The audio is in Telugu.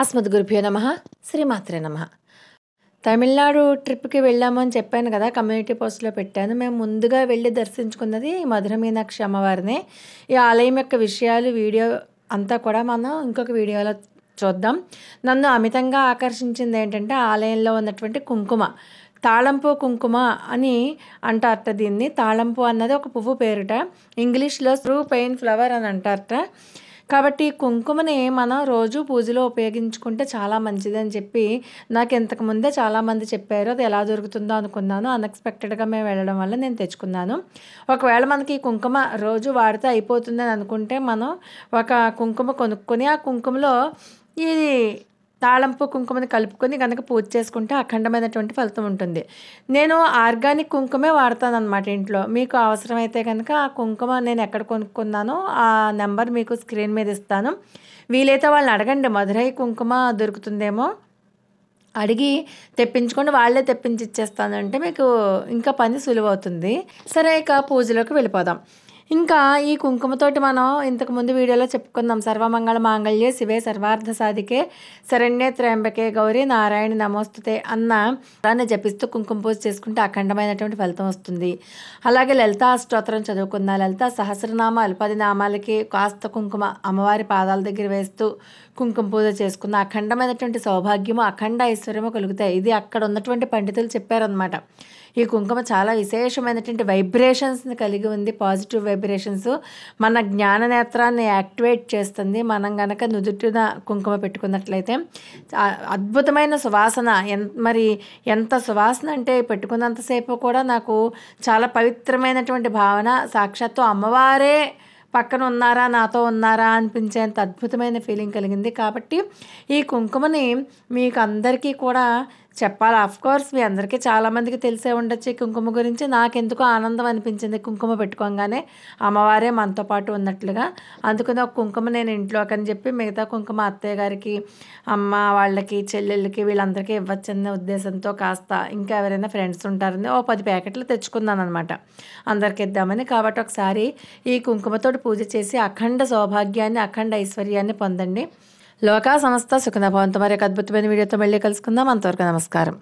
అస్మద్గురుభ్యో నమ శ్రీమాత్రే నమ తమిళనాడు ట్రిప్కి వెళ్ళామని చెప్పాను కదా కమ్యూనిటీ పోస్ట్లో పెట్టాను మేము ముందుగా వెళ్ళి దర్శించుకున్నది మధుర మీనాక్షి అమ్మవారినే ఈ ఆలయం యొక్క విషయాలు వీడియో అంతా కూడా మనం ఇంకొక వీడియోలో చూద్దాం నన్ను అమితంగా ఆకర్షించింది ఏంటంటే ఆలయంలో ఉన్నటువంటి కుంకుమ తాళంపు కుంకుమ అని అంటారట దీన్ని తాళంపు అన్నది ఒక పువ్వు పేరుట ఇంగ్లీష్లో స్రూ పెయిన్ ఫ్లవర్ అని అంటారట కాబట్టి కుంకుమని మనం రోజు పూజలో ఉపయోగించుకుంటే చాలా మంచిది అని చెప్పి నాకు ఇంతకుముందే చాలామంది చెప్పారు అది ఎలా దొరుకుతుందో అనుకున్నాను అన్ఎక్స్పెక్టెడ్గా మేము వెళ్ళడం వల్ల నేను తెచ్చుకున్నాను ఒకవేళ మనకి ఈ కుంకుమ రోజు వాడితే అయిపోతుందని అనుకుంటే మనం ఒక కుంకుమ కొనుక్కొని ఆ కుంకుమలో ఇది తాళంపు కుంకుమని కలుపుకొని కనుక పూజ చేసుకుంటే అఖండమైనటువంటి ఫలితం ఉంటుంది నేను ఆర్గానిక్ కుంకుమే వాడతాను అనమాట ఇంట్లో మీకు అవసరమైతే కనుక ఆ కుంకుమ నేను ఎక్కడ కొనుక్కున్నానో ఆ నెంబర్ మీకు స్క్రీన్ మీద ఇస్తాను వీలైతే వాళ్ళని అడగండి మధురై కుంకుమ దొరుకుతుందేమో అడిగి తెప్పించుకొని వాళ్ళే తెప్పించి ఇచ్చేస్తానంటే మీకు ఇంకా పని సులువవుతుంది సరే ఇక పూజలోకి వెళ్ళిపోదాం ఇంకా ఈ కుంకుమతోటి మనం ఇంతకుముందు వీడియోలో చెప్పుకుందాం సర్వమంగళ మాంగళ్యే శివే సర్వార్థ సాధికే శరణ్యే త్రయంబకే గౌరి నారాయణ నమోస్తుతే అన్న దాన్ని జపిస్తూ కుంకుమ పూజ చేసుకుంటే అఖండమైనటువంటి ఫలితం వస్తుంది అలాగే లలిత స్తోత్రం చదువుకున్న లలితా సహస్రనామ అల్పది నామాలకి కాస్త కుంకుమ అమ్మవారి పాదాల దగ్గర వేస్తూ కుంకుమ పూజ చేసుకున్న అఖండమైనటువంటి సౌభాగ్యము అఖండ ఐశ్వర్యము కలుగుతాయి ఇది అక్కడ ఉన్నటువంటి పండితులు చెప్పారనమాట ఈ కుంకుమ చాలా విశేషమైనటువంటి వైబ్రేషన్స్ని కలిగి ఉంది పాజిటివ్ వైబ్రేషన్స్ మన జ్ఞాన నేత్రాన్ని యాక్టివేట్ చేస్తుంది మనం గనక నుదుటిన కుంకుమ పెట్టుకున్నట్లయితే అద్భుతమైన సువాసన మరి ఎంత సువాసన అంటే పెట్టుకున్నంతసేపు కూడా నాకు చాలా పవిత్రమైనటువంటి భావన సాక్షాత్తు అమ్మవారే పక్కన ఉన్నారా నాతో ఉన్నారా అనిపించేంత అద్భుతమైన ఫీలింగ్ కలిగింది కాబట్టి ఈ కుంకుమని మీకు అందరికీ కూడా చెప్పాలి కోర్స్ మీ అందరికీ చాలామందికి తెలిసే ఉండొచ్చు కుంకుమ గురించి నాకెందుకు ఆనందం అనిపించింది కుంకుమ పెట్టుకోగానే అమ్మవారే మనతో పాటు ఉన్నట్లుగా అందుకని ఒక కుంకుమ నేను ఇంట్లోకి అని చెప్పి మిగతా కుంకుమ అత్తయ్య గారికి అమ్మ వాళ్ళకి చెల్లెళ్ళకి వీళ్ళందరికీ ఇవ్వచ్చనే ఉద్దేశంతో కాస్త ఇంకా ఎవరైనా ఫ్రెండ్స్ ఉంటారని ఓ పది ప్యాకెట్లు తెచ్చుకున్నాను అనమాట అందరికి ఇద్దామని కాబట్టి ఒకసారి ఈ కుంకుమతోటి పూజ చేసి అఖండ సౌభాగ్యాన్ని అఖండ ఐశ్వర్యాన్ని పొందండి లోకా సమస్త సుఖనభవంతో మరి అద్భుతమైన వీడియోతో మళ్ళీ కలుసుకుందాం అంతవరకు నమస్కారం